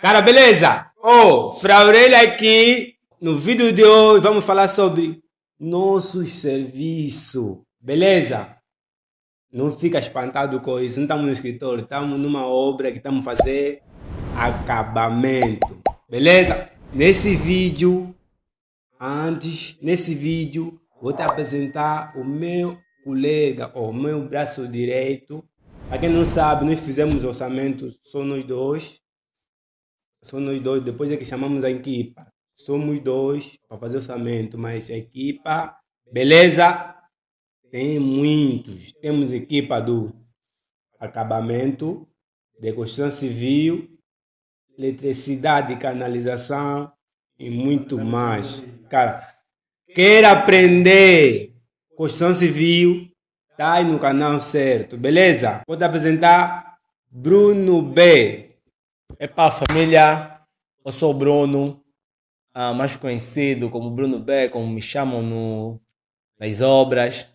Cara, beleza? Ô, oh, Fraurelha aqui. No vídeo de hoje vamos falar sobre nossos serviços. Beleza? Não fica espantado com isso. Não estamos no escritório, estamos numa obra que estamos fazer acabamento. Beleza? Nesse vídeo, antes, nesse vídeo, vou te apresentar o meu colega, o meu braço direito. Para quem não sabe, nós fizemos orçamento só nós dois. Só nós dois, depois é que chamamos a equipa. Somos dois para fazer orçamento, mas a equipa, beleza, tem muitos. Temos equipa do acabamento, de construção civil, eletricidade e canalização e muito mais. Cara, quer aprender construção civil? Tá aí no canal certo, beleza? Vou te apresentar Bruno B. Epá, é família, eu sou o Bruno, ah, mais conhecido como Bruno B, como me chamam no, nas obras.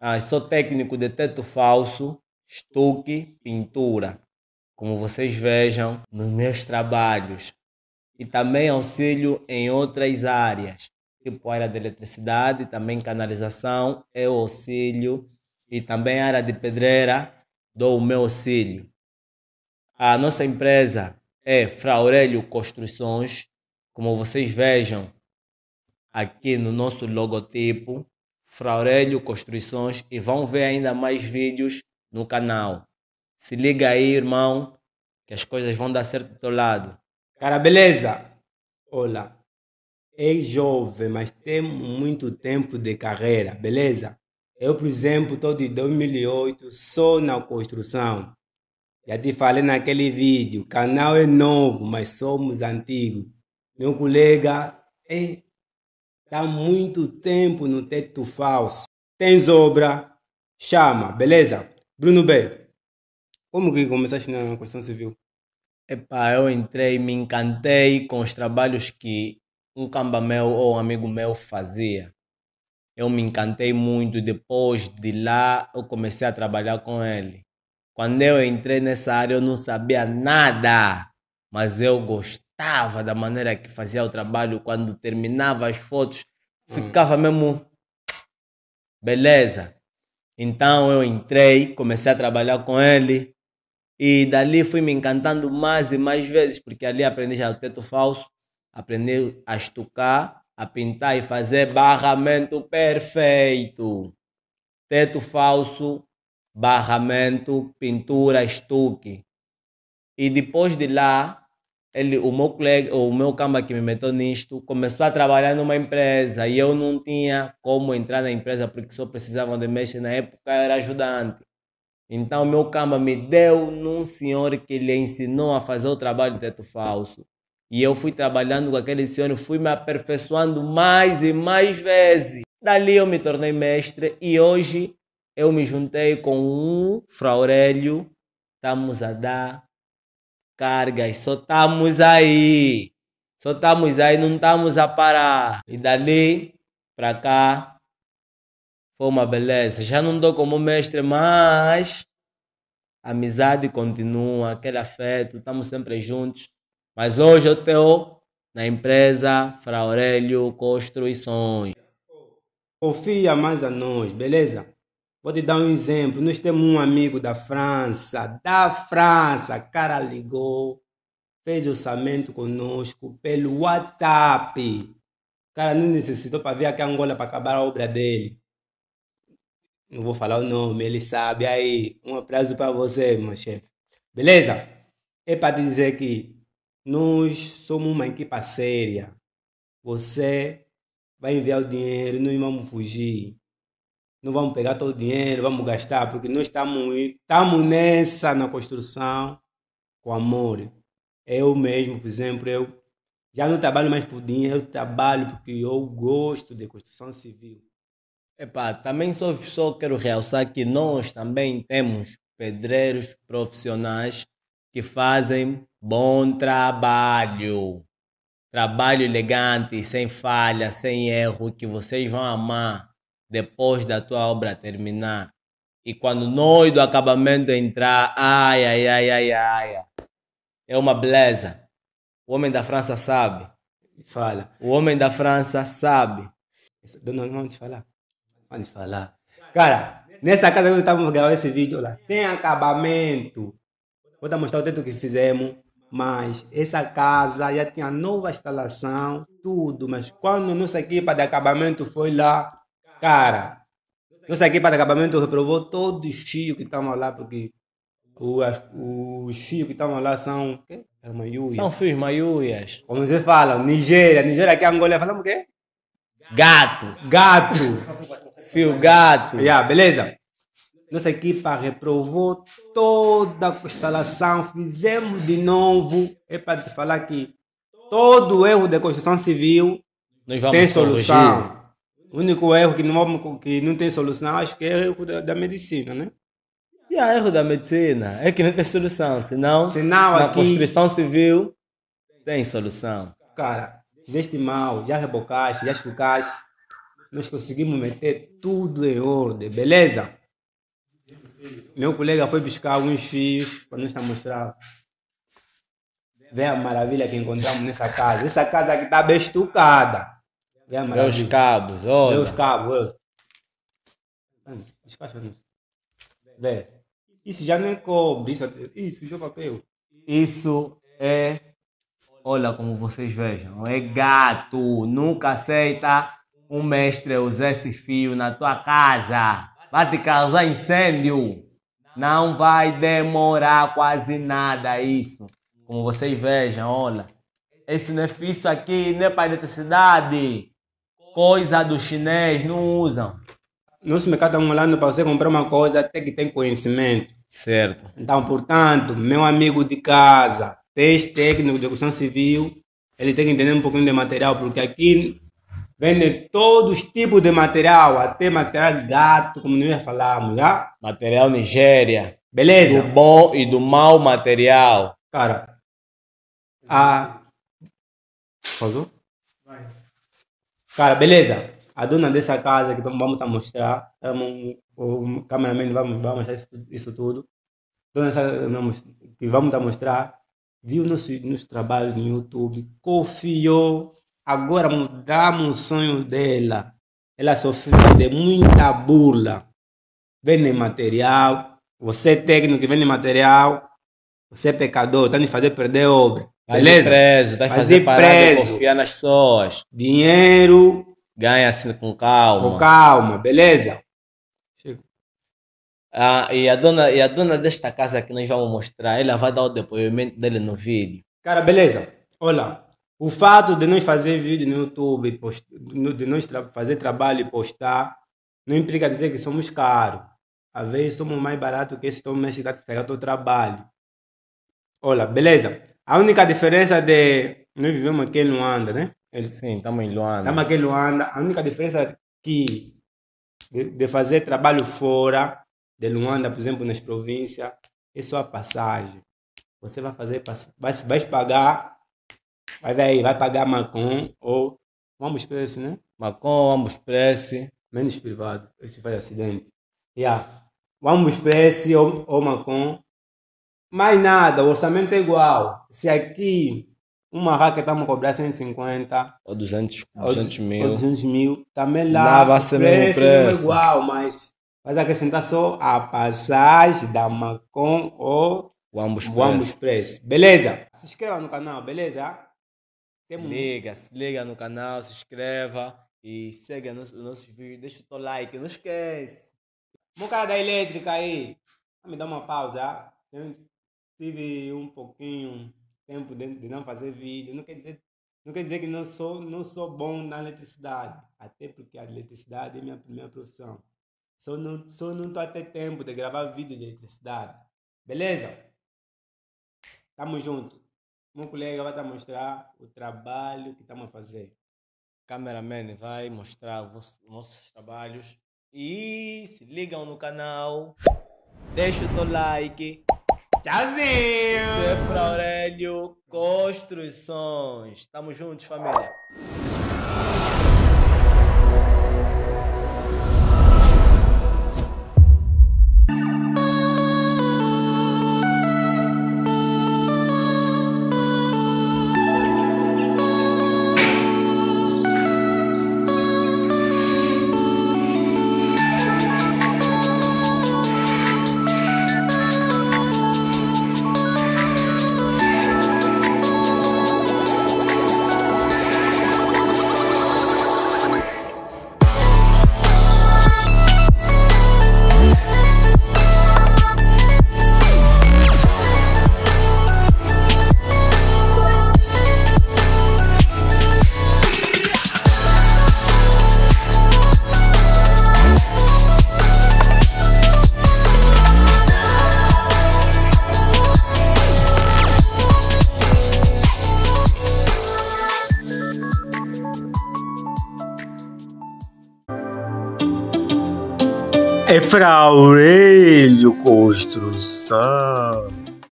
Ah, sou técnico de teto falso, estuque, pintura, como vocês vejam nos meus trabalhos. E também auxílio em outras áreas, tipo área de eletricidade, também canalização, eu é auxílio. E também área de pedreira, dou o meu auxílio. A nossa empresa é Fraurelio Construções. Como vocês vejam aqui no nosso logotipo, Fraurelio Construções. E vão ver ainda mais vídeos no canal. Se liga aí, irmão, que as coisas vão dar certo do teu lado. Cara, beleza? Olá. ei jovem, mas tem muito tempo de carreira, beleza? Eu, por exemplo, estou de 2008 só na construção. Já te falei naquele vídeo, o canal é novo, mas somos antigos. Meu colega eh, está é, muito tempo no teto falso. Tens obra? Chama, beleza? Bruno B, como que começaste na construção civil? Epá, eu entrei, me encantei com os trabalhos que um camba meu ou um amigo meu fazia. Eu me encantei muito. Depois de lá, eu comecei a trabalhar com ele. Quando eu entrei nessa área, eu não sabia nada, mas eu gostava da maneira que fazia o trabalho. Quando terminava as fotos, hum. ficava mesmo. Beleza. Então eu entrei, comecei a trabalhar com ele. E dali fui me encantando mais e mais vezes, porque ali aprendi já o teto falso, aprendi a estucar, a pintar e fazer barramento perfeito. Teto falso, barramento, pintura, estuque. E depois de lá, ele, o meu colega, o meu camba que me meteu nisto, começou a trabalhar numa empresa e eu não tinha como entrar na empresa porque só precisavam de mexer. Na época eu era ajudante. Então o meu camba me deu num senhor que lhe ensinou a fazer o trabalho de teto falso. E eu fui trabalhando com aquele senhor, e fui me aperfeiçoando mais e mais vezes. Dali eu me tornei mestre e hoje eu me juntei com o Fraurelio, estamos a dar cargas, só estamos aí, só estamos aí, não estamos a parar. E dali para cá foi uma beleza. Já não dou como mestre, mas a amizade continua, aquele afeto, estamos sempre juntos. Mas hoje eu estou na empresa Fraurelio Construções. Confia mais a nós, beleza? Vou te dar um exemplo. Nós temos um amigo da França, da França, cara ligou, fez orçamento conosco pelo WhatsApp. Cara, não necessitou para vir aqui a Angola para acabar a obra dele. Não vou falar o nome, ele sabe. Aí, um abraço para você, meu chefe. Beleza? É para dizer que nós somos uma equipa séria. Você vai enviar o dinheiro, nós vamos fugir não vamos pegar todo o dinheiro, vamos gastar, porque nós estamos, estamos nessa, na construção, com amor. Eu mesmo, por exemplo, eu já não trabalho mais por dinheiro, eu trabalho porque eu gosto de construção civil. Epá, também só, só quero realçar que nós também temos pedreiros profissionais que fazem bom trabalho. Trabalho elegante, sem falha, sem erro, que vocês vão amar depois da tua obra terminar. E quando nós do acabamento entrar, ai, ai, ai, ai, ai, é uma beleza. O homem da França sabe. Fala. O homem da França sabe. Dona, não te falar. Não te falar. Cara, nessa casa que estamos gravando esse vídeo, lá, tem acabamento. Vou te mostrar o teto que fizemos. Mas essa casa já tinha nova instalação, tudo. Mas quando nossa equipa de acabamento foi lá, Cara, nossa equipa de acabamento reprovou todos os tios que estavam lá, porque os, os fios que estavam lá são. É São fios maiúias. Como você fala, Nigéria. Nigéria aqui é Angola. Falamos o quê? Gato. Gato. Fio gato. Yeah, beleza. Nossa equipa reprovou toda a constelação. Fizemos de novo. É para te falar que todo erro de construção civil tem solução. Corrigir. O único erro que não, que não tem solução, acho que é o erro da, da medicina, né? E é erro da medicina é que não tem solução, senão, senão na aqui, construção civil tem solução. Cara, fizeste mal, já rebocaste, já explicaste, nós conseguimos meter tudo em ordem, beleza? Meu colega foi buscar alguns fios para nos mostrar. Vê a maravilha que encontramos nessa casa. Essa casa aqui está bem estucada. É os cabos, olha. Vê os cabos, olha. Descaixa nisso. Vê. Isso já nem é cobre, é isso, isso já é papel. Isso é. Olha como vocês vejam, é gato. Nunca aceita um mestre usar esse fio na tua casa. Vai te causar incêndio. Não vai demorar quase nada isso. Como vocês vejam, olha. Esse não é fixo aqui, não é para eletricidade coisa do chinês, não usam. No supermercado angolano, para você comprar uma coisa, até que tem conhecimento. Certo. Então, portanto, meu amigo de casa, teste técnico de construção civil, ele tem que entender um pouquinho de material, porque aqui vende todos os tipos de material, até material gato, como nós falamos, já? Material Nigéria. Beleza? Do bom e do mau material. Cara, a... Falou? Cara, beleza. A dona dessa casa que vamos estar mostrar, vamos, o cameraman vamos, vamos mostrar isso, isso tudo. Dona dessa, vamos, que vamos estar mostrar, viu nosso, nosso trabalho no YouTube, confiou. Agora mudamos o sonho dela. Ela sofreu de muita burla. Vende material. Você é técnico que vende material. Você é pecador, está me fazendo perder obra. Beleza? Preso, vai fazer, preso. confiar nas pessoas. Dinheiro. Ganha assim com calma. Com calma, beleza? Ah, e, a dona, e a dona desta casa que nós vamos mostrar, ela vai dar o depoimento dele no vídeo. Cara, beleza. Olha, o fato de nós fazer vídeo no YouTube, post, de nós tra fazer trabalho e postar, não implica dizer que somos caros. Às vezes somos mais baratos que esse homem que está o trabalho. Olha, beleza. A única diferença de. Nós vivemos aqui em Luanda, né? sim, estamos em Luanda. Estamos aqui em Luanda. A única diferença que de, fazer trabalho fora de Luanda, por exemplo, nas províncias, é só a passagem. Você vai fazer, vai, vai pagar, vai, vai, vai pagar Macon ou vamos preços, né? Macon, vamos preços. Menos privado, Se faz acidente. Yeah. vamos preços ou, ou Macon mais nada, o orçamento é igual. Se aqui uma raca está a cobrar 150 ou 200, 200 ou, mil. Ou 200 mil, também tá lá, vai ser preço, é preço. É igual, mas vai acrescentar só a passagem da Macon ou o ambos, o ambos preços. Beleza? Se inscreva no canal, beleza? Liga, se liga no canal, se inscreva e segue o os nossos vídeos. Deixa o teu like, não esquece. Meu cara da elétrica aí, me dá uma pausa. Ah? tive um pouquinho tempo de, de não fazer vídeo. Não quer dizer, não quer dizer que não sou, não sou bom na eletricidade, até porque a eletricidade é minha primeira profissão. Só não, só não tô até tempo de gravar vídeo de eletricidade. Beleza? Tamo junto. Meu colega vai te mostrar o trabalho que estamos a fazer. O cameraman vai mostrar os nossos trabalhos. E se ligam no canal, deixa o teu like. Tchauzinho! Cefra Aurélio Construções. Tamo juntos, família. é Fraurelio Construção.